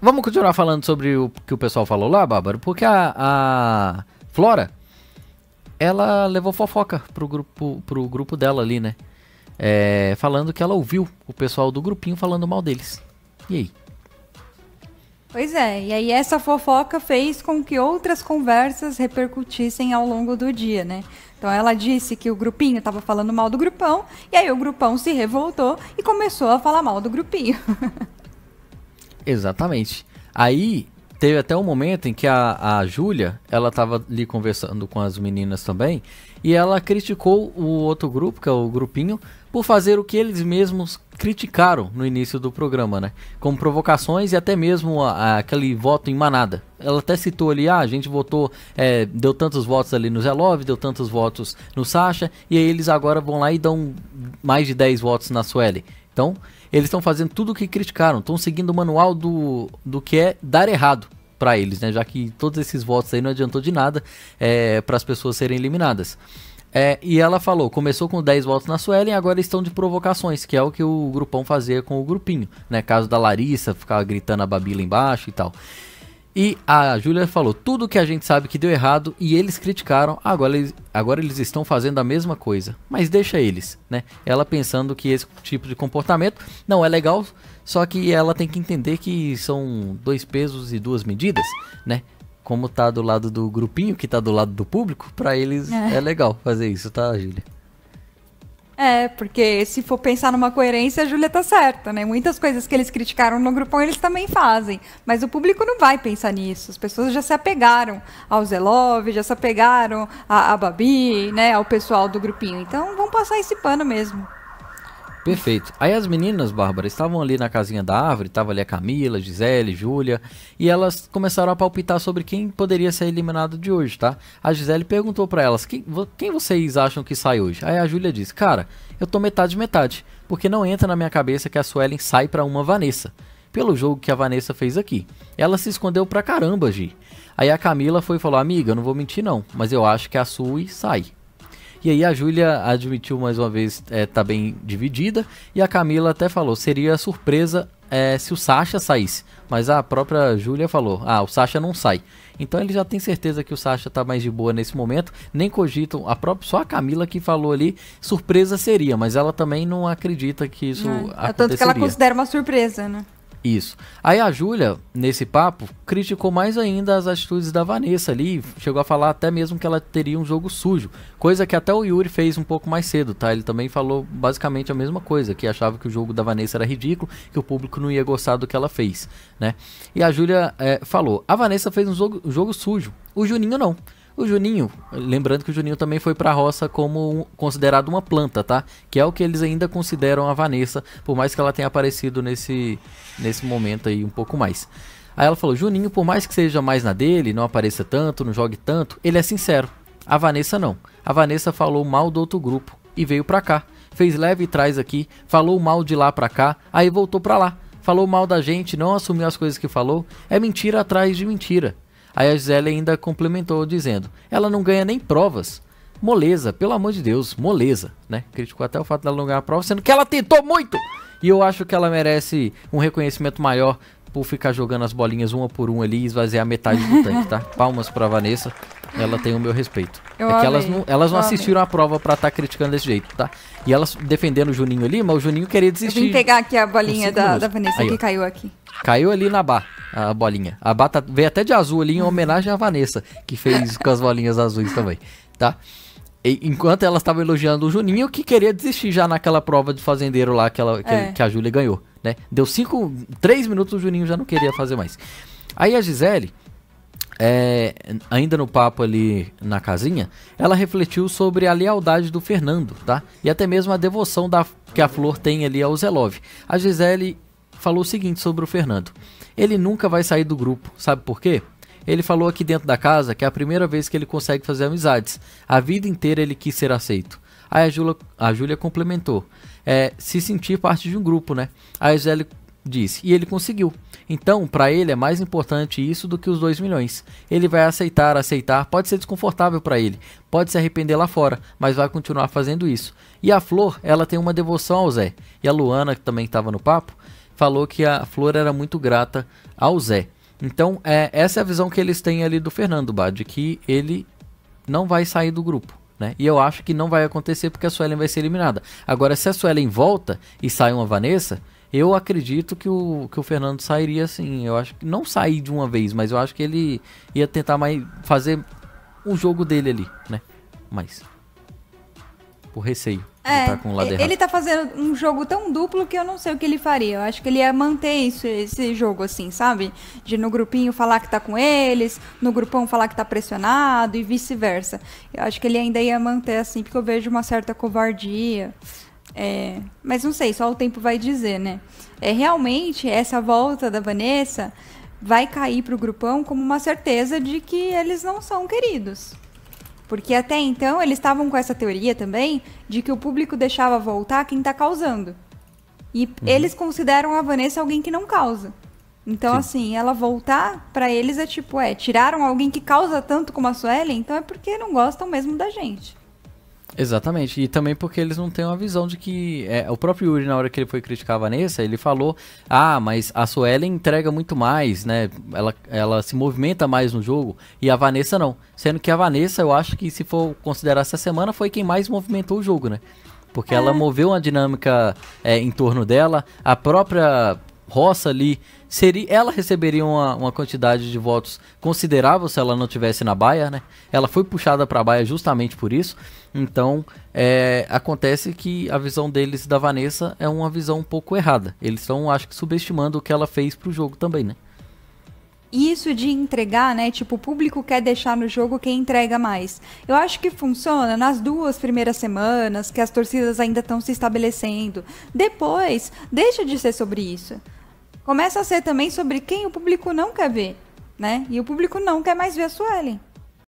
Vamos continuar falando sobre o que o pessoal falou lá, Bárbaro? porque a, a Flora, ela levou fofoca pro grupo, pro grupo dela ali, né? É, falando que ela ouviu o pessoal do grupinho falando mal deles. E aí? Pois é, e aí essa fofoca fez com que outras conversas repercutissem ao longo do dia, né? Então ela disse que o grupinho estava falando mal do grupão, e aí o grupão se revoltou e começou a falar mal do grupinho. Exatamente. Aí teve até um momento em que a, a Júlia, ela tava ali conversando com as meninas também, e ela criticou o outro grupo, que é o grupinho, por fazer o que eles mesmos criticaram no início do programa, né? Como provocações e até mesmo a, a, aquele voto em manada. Ela até citou ali, ah, a gente votou, é, deu tantos votos ali no Zé Love deu tantos votos no Sasha, e aí eles agora vão lá e dão mais de 10 votos na Sueli. Então, eles estão fazendo tudo o que criticaram, estão seguindo o manual do, do que é dar errado para eles, né? Já que todos esses votos aí não adiantou de nada é, para as pessoas serem eliminadas. É, e ela falou, começou com 10 votos na Suelen, agora estão de provocações, que é o que o grupão fazia com o grupinho, né? Caso da Larissa, ficar gritando a babila embaixo e tal. E a Júlia falou: tudo que a gente sabe que deu errado e eles criticaram, agora eles, agora eles estão fazendo a mesma coisa. Mas deixa eles, né? Ela pensando que esse tipo de comportamento não é legal, só que ela tem que entender que são dois pesos e duas medidas, né? Como tá do lado do grupinho, que tá do lado do público, para eles é. é legal fazer isso, tá, Júlia? É, porque se for pensar numa coerência, a Júlia tá certa, né? Muitas coisas que eles criticaram no grupão, eles também fazem. Mas o público não vai pensar nisso. As pessoas já se apegaram ao Zelov, já se apegaram à Babi, né? Ao pessoal do grupinho. Então, vão passar esse pano mesmo. Perfeito. Aí as meninas, Bárbara, estavam ali na casinha da árvore, tava ali a Camila, Gisele, Júlia, e elas começaram a palpitar sobre quem poderia ser eliminado de hoje, tá? A Gisele perguntou para elas, quem, quem vocês acham que sai hoje? Aí a Júlia disse, cara, eu tô metade metade, porque não entra na minha cabeça que a Suelen sai para uma Vanessa, pelo jogo que a Vanessa fez aqui. Ela se escondeu pra caramba, Gi. Aí a Camila foi e falou, amiga, eu não vou mentir não, mas eu acho que a Sui sai. E aí a Júlia admitiu mais uma vez é, tá bem dividida. E a Camila até falou, seria surpresa é, se o Sasha saísse. Mas a própria Júlia falou, ah, o Sasha não sai. Então ele já tem certeza que o Sasha tá mais de boa nesse momento. Nem cogitam, a própria, só a Camila que falou ali, surpresa seria, mas ela também não acredita que isso é, aconteceria. É tanto que ela considera uma surpresa, né? Isso. Aí a Júlia, nesse papo, criticou mais ainda as atitudes da Vanessa ali, chegou a falar até mesmo que ela teria um jogo sujo, coisa que até o Yuri fez um pouco mais cedo, tá? Ele também falou basicamente a mesma coisa, que achava que o jogo da Vanessa era ridículo, que o público não ia gostar do que ela fez, né? E a Júlia é, falou: a Vanessa fez um jogo, jogo sujo, o Juninho não. O Juninho, lembrando que o Juninho também foi para a roça como considerado uma planta, tá? Que é o que eles ainda consideram a Vanessa, por mais que ela tenha aparecido nesse, nesse momento aí um pouco mais. Aí ela falou: Juninho, por mais que seja mais na dele, não apareça tanto, não jogue tanto, ele é sincero. A Vanessa não. A Vanessa falou mal do outro grupo e veio pra cá. Fez leve e traz aqui, falou mal de lá pra cá, aí voltou pra lá. Falou mal da gente, não assumiu as coisas que falou. É mentira atrás de mentira. Aí a Gisele ainda complementou dizendo: ela não ganha nem provas. Moleza, pelo amor de Deus, moleza, né? Criticou até o fato dela não ganhar a prova, sendo que ela tentou muito! E eu acho que ela merece um reconhecimento maior por ficar jogando as bolinhas uma por uma ali e esvaziar metade do tanque, tá? Palmas pra Vanessa. Ela tem o meu respeito. Eu é amei, que elas não, elas não assistiram a prova pra estar tá criticando desse jeito, tá? E elas defendendo o Juninho ali, mas o Juninho queria desistir. Eu vim pegar aqui a bolinha da, da, Vanessa Aí, que ó. caiu aqui. Caiu ali na bar, a bolinha. A bar tá, veio até de azul ali em homenagem à Vanessa, que fez com as bolinhas azuis também, tá? enquanto elas estavam elogiando o Juninho, que queria desistir já naquela prova de fazendeiro lá que, ela, que, é. que a Júlia ganhou. Né? Deu cinco 3 minutos, o Juninho já não queria fazer mais. Aí a Gisele, é, ainda no papo ali na casinha, ela refletiu sobre a lealdade do Fernando, tá? E até mesmo a devoção da, que a Flor tem ali ao Zelov. A Gisele falou o seguinte sobre o Fernando. Ele nunca vai sair do grupo, sabe por quê? Ele falou aqui dentro da casa que é a primeira vez que ele consegue fazer amizades. A vida inteira ele quis ser aceito. Aí a, a Júlia complementou: é, se sentir parte de um grupo, né? A Gisele disse, e ele conseguiu. Então, para ele é mais importante isso do que os 2 milhões. Ele vai aceitar, aceitar, pode ser desconfortável para ele, pode se arrepender lá fora, mas vai continuar fazendo isso. E a Flor, ela tem uma devoção ao Zé. E a Luana, que também estava no papo, falou que a Flor era muito grata ao Zé. Então, é, essa é a visão que eles têm ali do Fernando, Bad, de que ele não vai sair do grupo. Né? E eu acho que não vai acontecer porque a Suelen vai ser eliminada. Agora, se a Suelen volta e sai uma Vanessa, eu acredito que o, que o Fernando sairia assim. Eu acho que não sair de uma vez, mas eu acho que ele ia tentar mais fazer o jogo dele ali, né? Mas. Por receio. É, tá ele está fazendo um jogo tão duplo que eu não sei o que ele faria. Eu acho que ele ia manter isso, esse jogo, assim, sabe? De no grupinho falar que está com eles, no grupão falar que está pressionado e vice-versa. Eu acho que ele ainda ia manter assim, porque eu vejo uma certa covardia. É, mas não sei, só o tempo vai dizer, né? É, realmente, essa volta da Vanessa vai cair para o grupão como uma certeza de que eles não são queridos. Porque até então eles estavam com essa teoria também de que o público deixava voltar quem está causando. E uhum. eles consideram a Vanessa alguém que não causa. Então, Sim. assim, ela voltar para eles é tipo, é, tiraram alguém que causa tanto como a Suelen, então é porque não gostam mesmo da gente. Exatamente, e também porque eles não têm uma visão de que. É, o próprio Yuri, na hora que ele foi criticar a Vanessa, ele falou: Ah, mas a Suelen entrega muito mais, né? Ela, ela se movimenta mais no jogo, e a Vanessa não. Sendo que a Vanessa, eu acho que se for considerar essa semana, foi quem mais movimentou o jogo, né? Porque é. ela moveu uma dinâmica é, em torno dela, a própria roça ali, seria, ela receberia uma, uma quantidade de votos considerável se ela não tivesse na Baia, né? Ela foi puxada para a Baia justamente por isso. Então, é, acontece que a visão deles da Vanessa é uma visão um pouco errada. Eles estão, acho que, subestimando o que ela fez para o jogo também, né? isso de entregar, né? Tipo, o público quer deixar no jogo quem entrega mais. Eu acho que funciona nas duas primeiras semanas, que as torcidas ainda estão se estabelecendo. Depois, deixa de ser sobre isso começa a ser também sobre quem o público não quer ver, né? E o público não quer mais ver a Suelen.